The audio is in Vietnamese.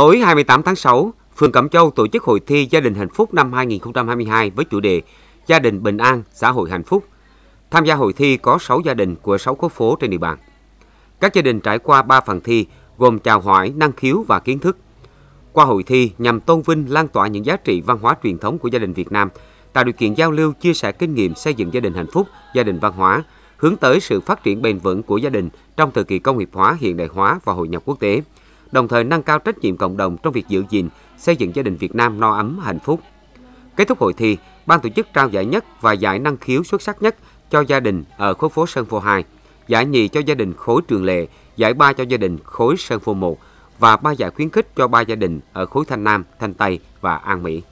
Tối 28 tháng 6, phường Cẩm Châu tổ chức hội thi Gia đình hạnh phúc năm 2022 với chủ đề Gia đình bình an, xã hội hạnh phúc. Tham gia hội thi có 6 gia đình của 6 khối phố trên địa bàn. Các gia đình trải qua 3 phần thi gồm chào hỏi, năng khiếu và kiến thức. Qua hội thi nhằm tôn vinh lan tỏa những giá trị văn hóa truyền thống của gia đình Việt Nam, tạo điều kiện giao lưu, chia sẻ kinh nghiệm xây dựng gia đình hạnh phúc, gia đình văn hóa, hướng tới sự phát triển bền vững của gia đình trong thời kỳ công nghiệp hóa, hiện đại hóa và hội nhập quốc tế đồng thời nâng cao trách nhiệm cộng đồng trong việc giữ gìn, xây dựng gia đình Việt Nam no ấm, hạnh phúc. Kết thúc hội thi, ban tổ chức trao giải nhất và giải năng khiếu xuất sắc nhất cho gia đình ở khối phố Sơn Phố 2, giải nhì cho gia đình khối Trường Lệ, giải ba cho gia đình khối Sơn Phố 1 và ba giải khuyến khích cho ba gia đình ở khối Thanh Nam, Thanh Tây và An Mỹ.